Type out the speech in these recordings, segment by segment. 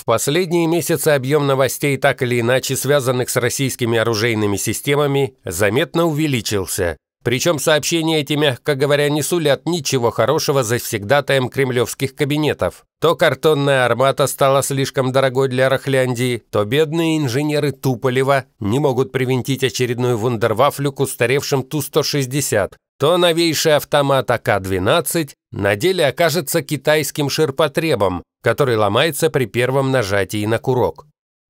В последние месяцы объем новостей, так или иначе связанных с российскими оружейными системами, заметно увеличился. Причем сообщения эти, мягко говоря, не сулят ничего хорошего завсегдатаем кремлевских кабинетов. То картонная армата стала слишком дорогой для Рахляндии, то бедные инженеры Туполева не могут привинтить очередную вундервафлю к устаревшим Ту-160, то новейший автомат АК-12 на деле окажется китайским ширпотребом, который ломается при первом нажатии на курок.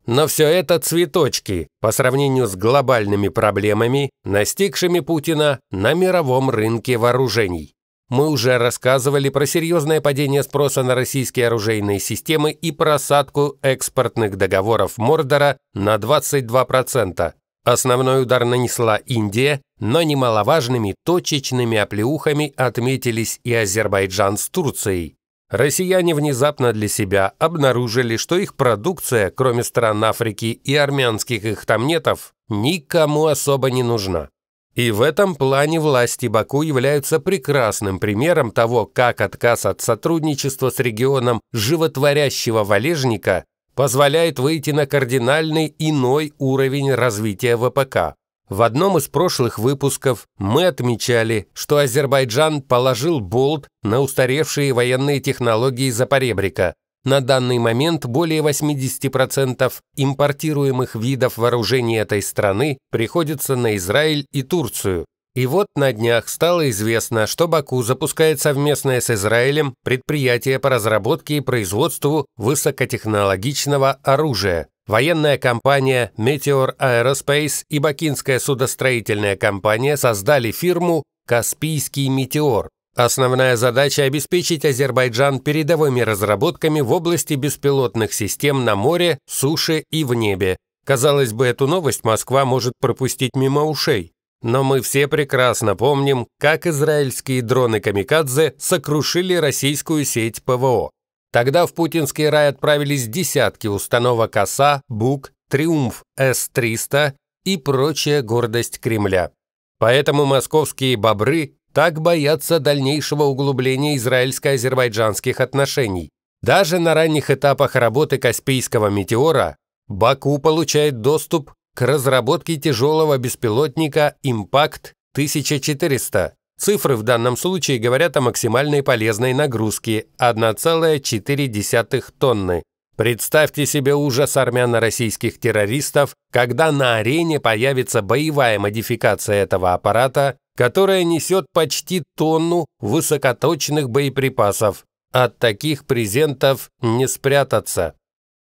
Но все это цветочки по сравнению с глобальными проблемами, настигшими Путина на мировом рынке вооружений. Мы уже рассказывали про серьезное падение спроса на российские оружейные системы и просадку экспортных договоров Мордора на 22%. Основной удар нанесла Индия, но немаловажными точечными оплеухами отметились и Азербайджан с Турцией. Россияне внезапно для себя обнаружили, что их продукция, кроме стран Африки и армянских их тамнетов, никому особо не нужна. И в этом плане власти Баку являются прекрасным примером того, как отказ от сотрудничества с регионом животворящего валежника позволяет выйти на кардинальный иной уровень развития ВПК, в одном из прошлых выпусков мы отмечали, что Азербайджан положил болт на устаревшие военные технологии Запоребрика. На данный момент более 80% импортируемых видов вооружений этой страны приходится на Израиль и Турцию. И вот на днях стало известно, что Баку запускает совместное с Израилем предприятие по разработке и производству высокотехнологичного оружия. Военная компания Meteor Aerospace и Бакинская судостроительная компания создали фирму «Каспийский метеор». Основная задача – обеспечить Азербайджан передовыми разработками в области беспилотных систем на море, суше и в небе. Казалось бы, эту новость Москва может пропустить мимо ушей. Но мы все прекрасно помним, как израильские дроны «Камикадзе» сокрушили российскую сеть ПВО. Тогда в путинский рай отправились десятки установок «Оса», «Бук», «Триумф», «С-300» и прочая гордость Кремля. Поэтому московские «бобры» так боятся дальнейшего углубления израильско-азербайджанских отношений. Даже на ранних этапах работы Каспийского метеора Баку получает доступ к разработке тяжелого беспилотника «Импакт-1400», Цифры в данном случае говорят о максимальной полезной нагрузке – 1,4 тонны. Представьте себе ужас армяно-российских террористов, когда на арене появится боевая модификация этого аппарата, которая несет почти тонну высокоточных боеприпасов. От таких презентов не спрятаться.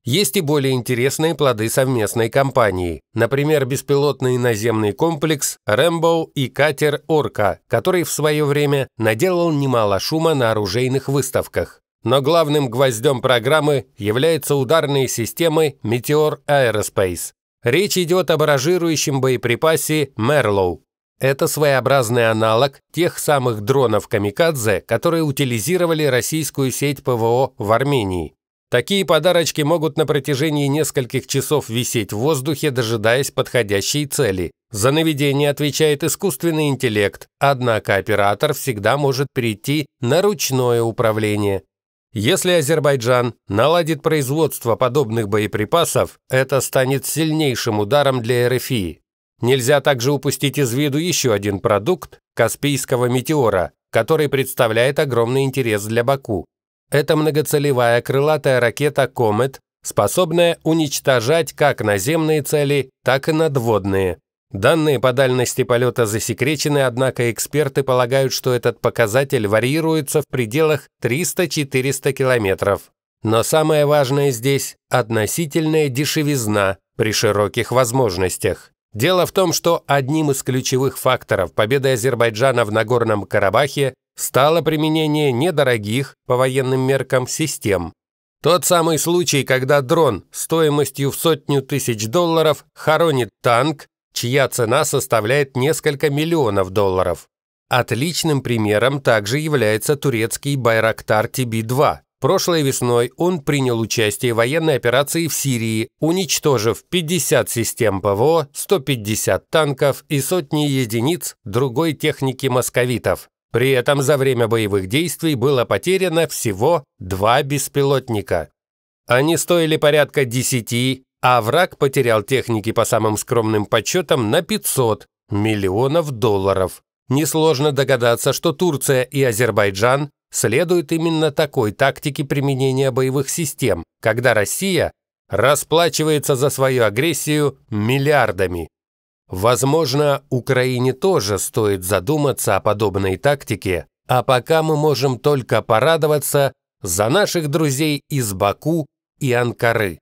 Есть и более интересные плоды совместной кампании, например, беспилотный наземный комплекс «Рэмбоу» и катер «Орка», который в свое время наделал немало шума на оружейных выставках. Но главным гвоздем программы являются ударные системы «Метеор Аэроспейс». Речь идет об баражирующем боеприпасе «Мерлоу». Это своеобразный аналог тех самых дронов «Камикадзе», которые утилизировали российскую сеть ПВО в Армении. Такие подарочки могут на протяжении нескольких часов висеть в воздухе, дожидаясь подходящей цели. За наведение отвечает искусственный интеллект, однако оператор всегда может перейти на ручное управление. Если Азербайджан наладит производство подобных боеприпасов, это станет сильнейшим ударом для РФИ. Нельзя также упустить из виду еще один продукт – Каспийского метеора, который представляет огромный интерес для Баку. Это многоцелевая крылатая ракета «Комет», способная уничтожать как наземные цели, так и надводные. Данные по дальности полета засекречены, однако эксперты полагают, что этот показатель варьируется в пределах 300-400 километров. Но самое важное здесь – относительная дешевизна при широких возможностях. Дело в том, что одним из ключевых факторов победы Азербайджана в Нагорном Карабахе стало применение недорогих по военным меркам систем. Тот самый случай, когда дрон стоимостью в сотню тысяч долларов хоронит танк, чья цена составляет несколько миллионов долларов. Отличным примером также является турецкий Байрактар тб 2 Прошлой весной он принял участие в военной операции в Сирии, уничтожив 50 систем ПВО, 150 танков и сотни единиц другой техники московитов. При этом за время боевых действий было потеряно всего два беспилотника. Они стоили порядка 10, а враг потерял техники по самым скромным подсчетам на 500 миллионов долларов. Несложно догадаться, что Турция и Азербайджан следуют именно такой тактике применения боевых систем, когда Россия расплачивается за свою агрессию миллиардами. Возможно, Украине тоже стоит задуматься о подобной тактике, а пока мы можем только порадоваться за наших друзей из Баку и Анкары.